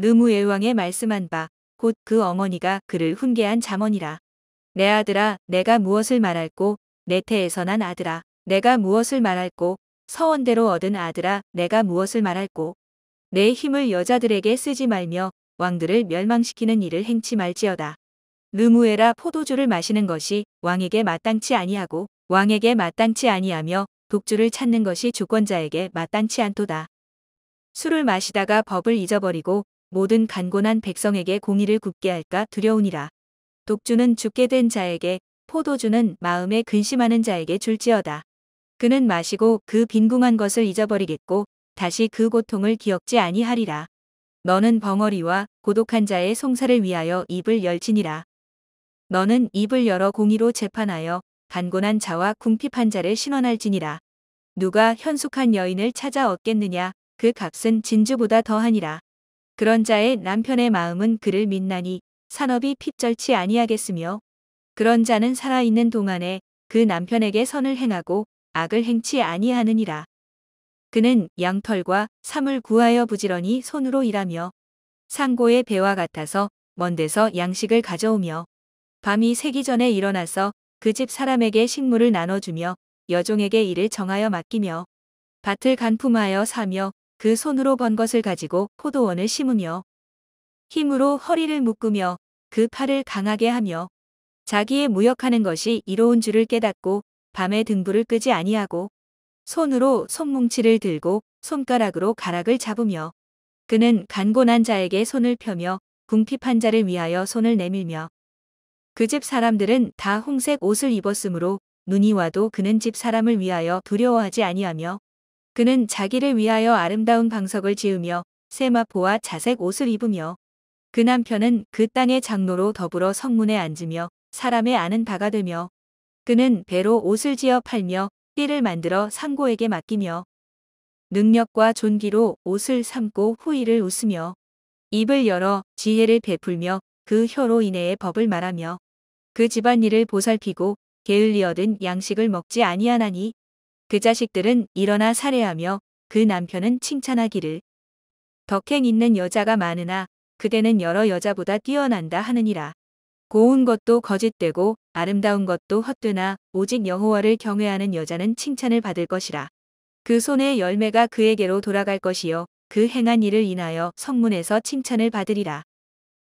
느무엘왕의 말씀한 바 곧 그 어머니가 그를 훈계한 자먼이라내 아들아 내가 무엇을 말할꼬내 태에서 난 아들아 내가 무엇을 말할꼬 서원대로 얻은 아들아 내가 무엇을 말할꼬내 힘을 여자들에게 쓰지 말며 왕들을 멸망시키는 일을 행치 말지어다. 느무에라 포도주를 마시는 것이 왕에게 마땅치 아니하고 왕에게 마땅치 아니하며 독주를 찾는 것이 주권자에게 마땅치 않도다. 술을 마시다가 법을 잊어버리고 모든 간곤한 백성에게 공의를 굽게 할까 두려우니라. 독주는 죽게 된 자에게 포도주는 마음에 근심하는 자에게 줄지어다. 그는 마시고 그 빈궁한 것을 잊어버리겠고 다시 그 고통을 기억지 아니하리라. 너는 벙어리와 고독한 자의 송사를 위하여 입을 열지니라. 너는 입을 열어 공의로 재판하여 간곤한 자와 궁핍한 자를 신원할지니라. 누가 현숙한 여인을 찾아 얻겠느냐 그 값은 진주보다 더하니라. 그런 자의 남편의 마음은 그를 믿나니 산업이 핏절치 아니하겠으며 그런 자는 살아있는 동안에 그 남편에게 선을 행하고 악을 행치 아니하느니라. 그는 양털과 삼을 구하여 부지런히 손으로 일하며 상고의 배와 같아서 먼 데서 양식을 가져오며 밤이 새기 전에 일어나서 그 집 사람에게 식물을 나눠주며 여종에게 일을 정하여 맡기며 밭을 간품하여 사며 그 손으로 번 것을 가지고 포도원을 심으며 힘으로 허리를 묶으며 그 팔을 강하게 하며 자기의 무역하는 것이 이로운 줄을 깨닫고 밤에 등불을 끄지 아니하고 손으로 손뭉치를 들고 손가락으로 가락을 잡으며 그는 간곤한 자에게 손을 펴며 궁핍한 자를 위하여 손을 내밀며 그 집 사람들은 다 홍색 옷을 입었으므로 눈이 와도 그는 집 사람을 위하여 두려워하지 아니하며 그는 자기를 위하여 아름다운 방석을 지으며 세마포와 자색 옷을 입으며 그 남편은 그 땅의 장로로 더불어 성문에 앉으며 사람의 아는 바가 되며 그는 배로 옷을 지어 팔며 띠를 만들어 상고에게 맡기며 능력과 존기로 옷을 삼고 후이를 웃으며 입을 열어 지혜를 베풀며 그 혀로 인해의 법을 말하며 그 집안일을 보살피고 게을리 얻은 양식을 먹지 아니하나니 그 자식들은 일어나 살해하며 그 남편은 칭찬하기를 덕행 있는 여자가 많으나 그대는 여러 여자보다 뛰어난다 하느니라. 고운 것도 거짓되고 아름다운 것도 헛되나 오직 여호와를 경외하는 여자는 칭찬을 받을 것이라. 그 손의 열매가 그에게로 돌아갈 것이요 그 행한 일을 인하여 성문에서 칭찬을 받으리라.